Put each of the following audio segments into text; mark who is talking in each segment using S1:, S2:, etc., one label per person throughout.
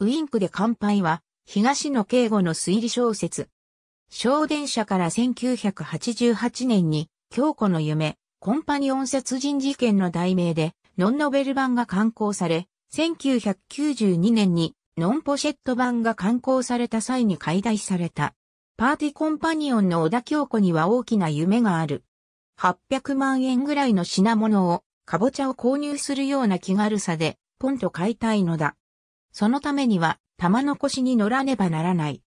S1: ウィンクで乾杯は、東野敬吾の推理小説。小電車から1988年に、京子の夢、コンパニオン殺人事件の題名で、ノンノベル版が刊行され、1992年に、ノンポシェット版が刊行された際に解題された。パーティコンパニオンの小田京子には大きな夢がある。800万円ぐらいの品物を、かぼちゃを購入するような気軽さで、ポンと買いたいのだ。そのためには玉残しに乗らねばならない。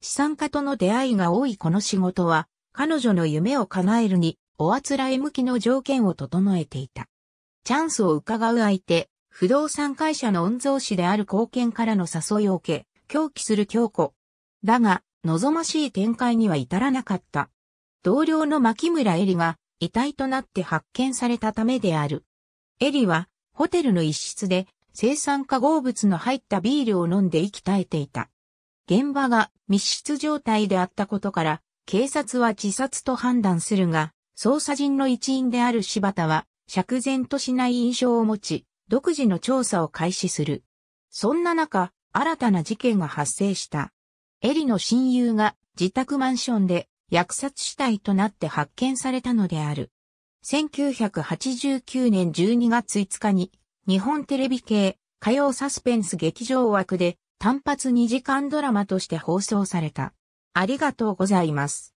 S1: 資産家との出会いが多いこの仕事は、彼女の夢を叶えるに、おあつらえ向きの条件を整えていた。チャンスを伺う相手、不動産会社の御曹司である貢献からの誘いを受け、狂気する京子。だが、望ましい展開には至らなかった。同僚の牧村エリが遺体となって発見されたためである。エリはホテルの一室で生産化合物の入ったビールを飲んで息絶えていた。現場が密室状態であったことから、警察は自殺と判断するが、捜査人の一員である柴田は、釈然としない印象を持ち、独自の調査を開始する。そんな中、新たな事件が発生した。エリの親友が自宅マンションで虐殺死体となって発見されたのである。1989年12月5日に日本テレビ系火曜サスペンス劇場枠で単発2時間ドラマとして放送された。ありがとうございます。